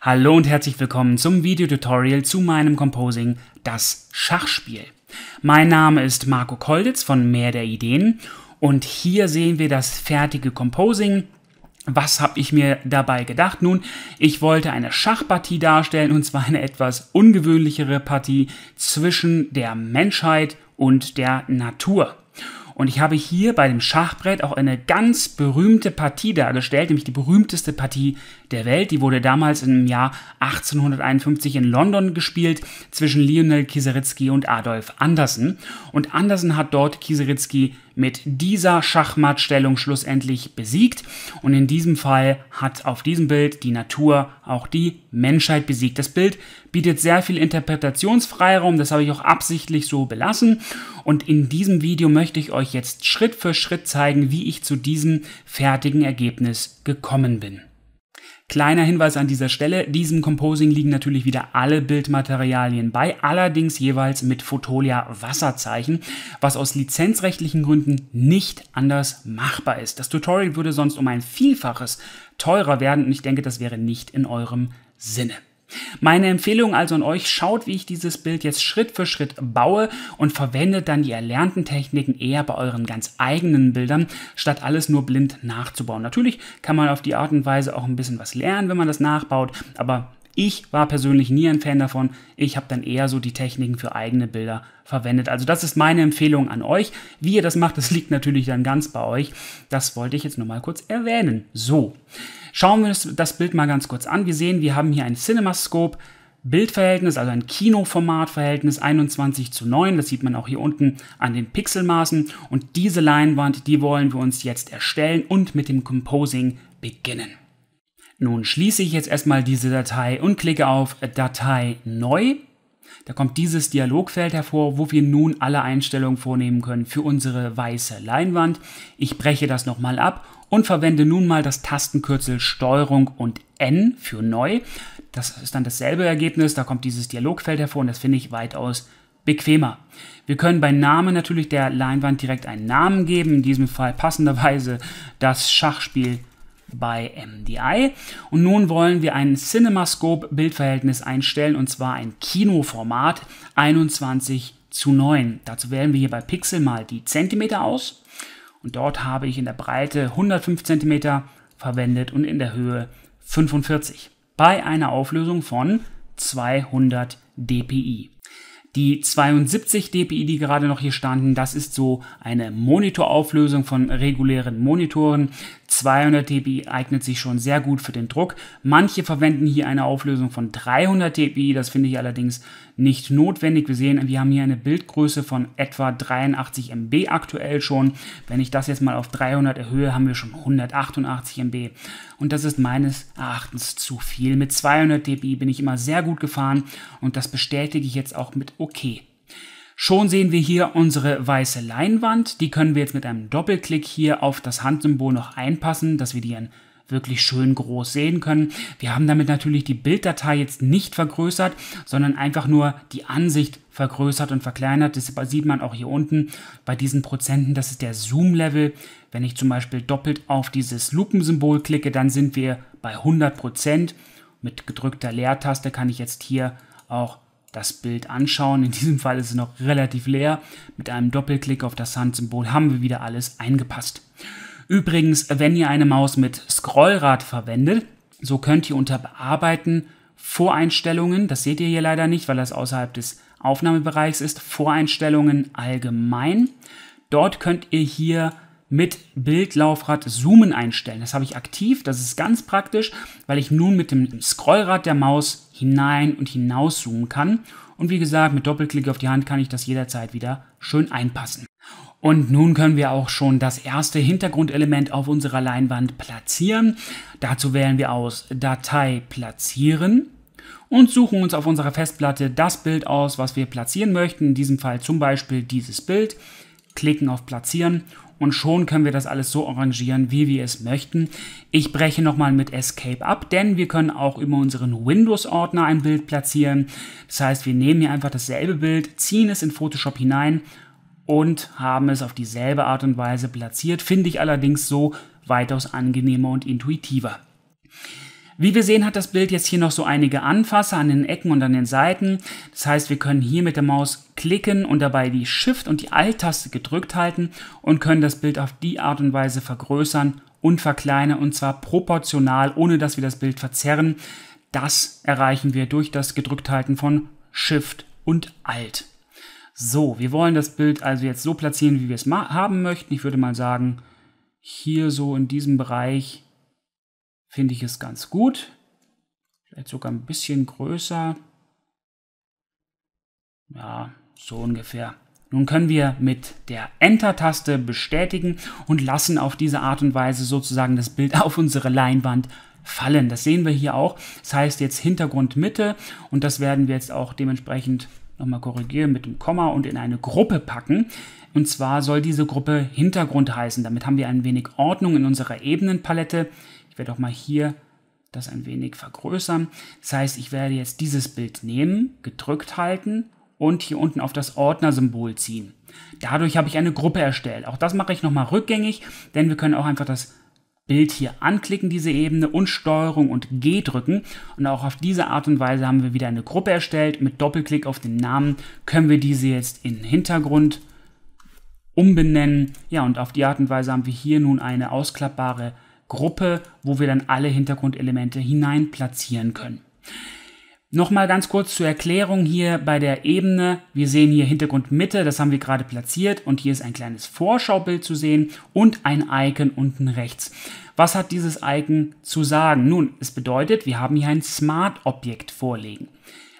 Hallo und herzlich willkommen zum Videotutorial zu meinem Composing Das Schachspiel. Mein Name ist Marco Kolditz von Mehr der Ideen und hier sehen wir das fertige Composing. Was habe ich mir dabei gedacht? Nun, ich wollte eine Schachpartie darstellen und zwar eine etwas ungewöhnlichere Partie zwischen der Menschheit und der Natur. Und ich habe hier bei dem Schachbrett auch eine ganz berühmte Partie dargestellt, nämlich die berühmteste Partie der Welt. Die wurde damals im Jahr 1851 in London gespielt zwischen Lionel Kieseritzky und Adolf Andersen. Und Andersen hat dort Kieseritzky mit dieser Schachmattstellung schlussendlich besiegt. Und in diesem Fall hat auf diesem Bild die Natur auch die Menschheit besiegt. Das Bild bietet sehr viel Interpretationsfreiraum, das habe ich auch absichtlich so belassen. Und in diesem Video möchte ich euch jetzt Schritt für Schritt zeigen, wie ich zu diesem fertigen Ergebnis gekommen bin. Kleiner Hinweis an dieser Stelle, diesem Composing liegen natürlich wieder alle Bildmaterialien bei, allerdings jeweils mit Fotolia Wasserzeichen, was aus lizenzrechtlichen Gründen nicht anders machbar ist. Das Tutorial würde sonst um ein Vielfaches teurer werden und ich denke, das wäre nicht in eurem Sinne. Meine Empfehlung also an euch, schaut, wie ich dieses Bild jetzt Schritt für Schritt baue und verwendet dann die erlernten Techniken eher bei euren ganz eigenen Bildern, statt alles nur blind nachzubauen. Natürlich kann man auf die Art und Weise auch ein bisschen was lernen, wenn man das nachbaut, aber ich war persönlich nie ein Fan davon. Ich habe dann eher so die Techniken für eigene Bilder verwendet. Also das ist meine Empfehlung an euch. Wie ihr das macht, das liegt natürlich dann ganz bei euch. Das wollte ich jetzt nur mal kurz erwähnen. So, Schauen wir uns das Bild mal ganz kurz an. Wir sehen, wir haben hier ein CinemaScope Bildverhältnis, also ein Kinoformatverhältnis 21 zu 9. Das sieht man auch hier unten an den Pixelmaßen. Und diese Leinwand, die wollen wir uns jetzt erstellen und mit dem Composing beginnen. Nun schließe ich jetzt erstmal diese Datei und klicke auf Datei neu. Da kommt dieses Dialogfeld hervor, wo wir nun alle Einstellungen vornehmen können für unsere weiße Leinwand. Ich breche das nochmal ab und verwende nun mal das Tastenkürzel STRG und N für neu. Das ist dann dasselbe Ergebnis, da kommt dieses Dialogfeld hervor und das finde ich weitaus bequemer. Wir können bei Namen natürlich der Leinwand direkt einen Namen geben, in diesem Fall passenderweise das Schachspiel bei MDI. Und nun wollen wir ein CinemaScope-Bildverhältnis einstellen, und zwar ein Kinoformat 21 zu 9. Dazu wählen wir hier bei Pixel mal die Zentimeter aus. Und dort habe ich in der Breite 105 cm verwendet und in der Höhe 45. Bei einer Auflösung von 200 dpi. Die 72 dpi, die gerade noch hier standen, das ist so eine Monitorauflösung von regulären Monitoren. 200 dpi eignet sich schon sehr gut für den Druck. Manche verwenden hier eine Auflösung von 300 dpi, das finde ich allerdings nicht notwendig. Wir sehen, wir haben hier eine Bildgröße von etwa 83 MB aktuell schon. Wenn ich das jetzt mal auf 300 erhöhe, haben wir schon 188 MB. Und das ist meines Erachtens zu viel. Mit 200 dpi bin ich immer sehr gut gefahren und das bestätige ich jetzt auch mit OK. Schon sehen wir hier unsere weiße Leinwand. Die können wir jetzt mit einem Doppelklick hier auf das Handsymbol noch einpassen, dass wir die in wirklich schön groß sehen können. Wir haben damit natürlich die Bilddatei jetzt nicht vergrößert, sondern einfach nur die Ansicht vergrößert und verkleinert. Das sieht man auch hier unten bei diesen Prozenten. Das ist der Zoom-Level. Wenn ich zum Beispiel doppelt auf dieses Lupensymbol klicke, dann sind wir bei 100 Prozent. Mit gedrückter Leertaste kann ich jetzt hier auch das Bild anschauen. In diesem Fall ist es noch relativ leer. Mit einem Doppelklick auf das Handsymbol haben wir wieder alles eingepasst. Übrigens, wenn ihr eine Maus mit Scrollrad verwendet, so könnt ihr unter Bearbeiten Voreinstellungen, das seht ihr hier leider nicht, weil das außerhalb des Aufnahmebereichs ist, Voreinstellungen allgemein. Dort könnt ihr hier mit Bildlaufrad Zoomen einstellen. Das habe ich aktiv, das ist ganz praktisch, weil ich nun mit dem Scrollrad der Maus hinein und hinaus zoomen kann. Und wie gesagt, mit Doppelklick auf die Hand kann ich das jederzeit wieder schön einpassen. Und nun können wir auch schon das erste Hintergrundelement auf unserer Leinwand platzieren. Dazu wählen wir aus Datei platzieren und suchen uns auf unserer Festplatte das Bild aus, was wir platzieren möchten. In diesem Fall zum Beispiel dieses Bild. Klicken auf Platzieren und schon können wir das alles so arrangieren, wie wir es möchten. Ich breche nochmal mit Escape ab, denn wir können auch über unseren Windows-Ordner ein Bild platzieren. Das heißt, wir nehmen hier einfach dasselbe Bild, ziehen es in Photoshop hinein und haben es auf dieselbe Art und Weise platziert, finde ich allerdings so weitaus angenehmer und intuitiver. Wie wir sehen, hat das Bild jetzt hier noch so einige Anfasser an den Ecken und an den Seiten. Das heißt, wir können hier mit der Maus klicken und dabei die Shift- und die Alt-Taste gedrückt halten und können das Bild auf die Art und Weise vergrößern und verkleinern und zwar proportional, ohne dass wir das Bild verzerren. Das erreichen wir durch das Gedrückthalten von Shift und Alt. So, wir wollen das Bild also jetzt so platzieren, wie wir es haben möchten. Ich würde mal sagen, hier so in diesem Bereich finde ich es ganz gut. Vielleicht sogar ein bisschen größer. Ja, so ungefähr. Nun können wir mit der Enter-Taste bestätigen und lassen auf diese Art und Weise sozusagen das Bild auf unsere Leinwand fallen. Das sehen wir hier auch. Das heißt jetzt Hintergrund Mitte und das werden wir jetzt auch dementsprechend nochmal korrigieren, mit dem Komma und in eine Gruppe packen. Und zwar soll diese Gruppe Hintergrund heißen. Damit haben wir ein wenig Ordnung in unserer Ebenenpalette. Ich werde auch mal hier das ein wenig vergrößern. Das heißt, ich werde jetzt dieses Bild nehmen, gedrückt halten und hier unten auf das Ordnersymbol ziehen. Dadurch habe ich eine Gruppe erstellt. Auch das mache ich nochmal rückgängig, denn wir können auch einfach das Bild hier anklicken, diese Ebene, und Steuerung und G drücken. Und auch auf diese Art und Weise haben wir wieder eine Gruppe erstellt. Mit Doppelklick auf den Namen können wir diese jetzt in Hintergrund umbenennen. Ja, und auf die Art und Weise haben wir hier nun eine ausklappbare Gruppe, wo wir dann alle Hintergrundelemente hinein platzieren können. Nochmal ganz kurz zur Erklärung hier bei der Ebene. Wir sehen hier Hintergrund Mitte, das haben wir gerade platziert und hier ist ein kleines Vorschaubild zu sehen und ein Icon unten rechts. Was hat dieses Icon zu sagen? Nun, es bedeutet, wir haben hier ein Smart-Objekt vorlegen.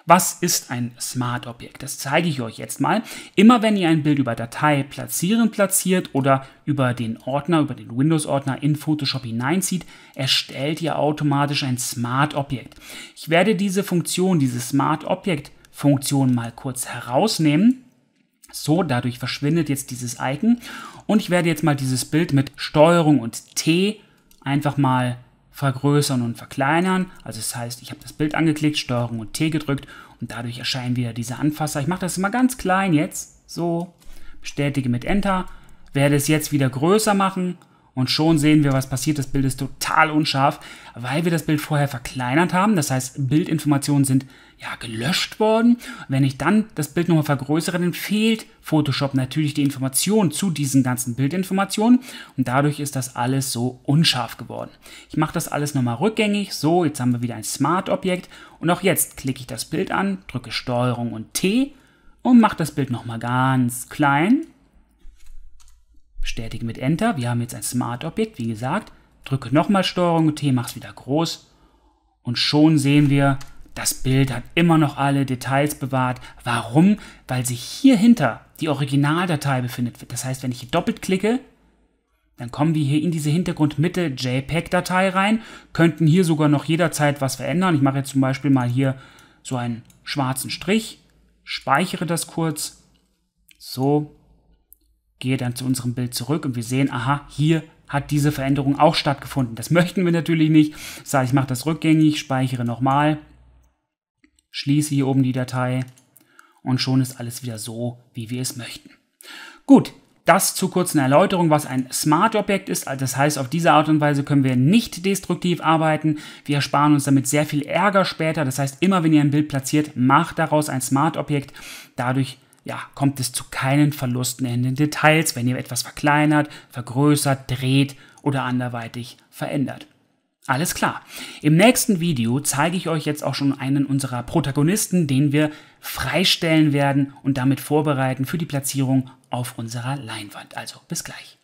Was ist ein Smart-Objekt? Das zeige ich euch jetzt mal. Immer wenn ihr ein Bild über Datei platzieren platziert oder über den Ordner, über den Windows-Ordner in Photoshop hineinzieht, erstellt ihr automatisch ein Smart-Objekt. Ich werde diese Funktion, diese Smart-Objekt-Funktion mal kurz herausnehmen. So, dadurch verschwindet jetzt dieses Icon und ich werde jetzt mal dieses Bild mit Steuerung und T einfach mal vergrößern und verkleinern. Also das heißt, ich habe das Bild angeklickt, Steuerung und T gedrückt und dadurch erscheinen wieder diese Anfasser. Ich mache das mal ganz klein jetzt, so, bestätige mit Enter, werde es jetzt wieder größer machen, und schon sehen wir, was passiert. Das Bild ist total unscharf, weil wir das Bild vorher verkleinert haben. Das heißt, Bildinformationen sind ja gelöscht worden. Wenn ich dann das Bild nochmal vergrößere, dann fehlt Photoshop natürlich die Information zu diesen ganzen Bildinformationen. Und dadurch ist das alles so unscharf geworden. Ich mache das alles nochmal rückgängig. So, jetzt haben wir wieder ein Smart-Objekt. Und auch jetzt klicke ich das Bild an, drücke STRG und T und mache das Bild nochmal ganz klein Bestätige mit Enter. Wir haben jetzt ein Smart-Objekt, wie gesagt. Drücke nochmal STRG und T, es wieder groß. Und schon sehen wir, das Bild hat immer noch alle Details bewahrt. Warum? Weil sich hier hinter die Originaldatei befindet. Das heißt, wenn ich hier doppelt klicke, dann kommen wir hier in diese Hintergrundmitte JPEG-Datei rein, könnten hier sogar noch jederzeit was verändern. Ich mache jetzt zum Beispiel mal hier so einen schwarzen Strich, speichere das kurz. So, gehe dann zu unserem Bild zurück und wir sehen, aha, hier hat diese Veränderung auch stattgefunden. Das möchten wir natürlich nicht. Das heißt, ich mache das rückgängig, speichere nochmal, schließe hier oben die Datei und schon ist alles wieder so, wie wir es möchten. Gut, das zu kurzen eine Erläuterung, was ein Smart-Objekt ist. Also das heißt, auf diese Art und Weise können wir nicht destruktiv arbeiten. Wir ersparen uns damit sehr viel Ärger später. Das heißt, immer wenn ihr ein Bild platziert, macht daraus ein Smart-Objekt. Dadurch ja, kommt es zu keinen Verlusten in den Details, wenn ihr etwas verkleinert, vergrößert, dreht oder anderweitig verändert. Alles klar. Im nächsten Video zeige ich euch jetzt auch schon einen unserer Protagonisten, den wir freistellen werden und damit vorbereiten für die Platzierung auf unserer Leinwand. Also bis gleich.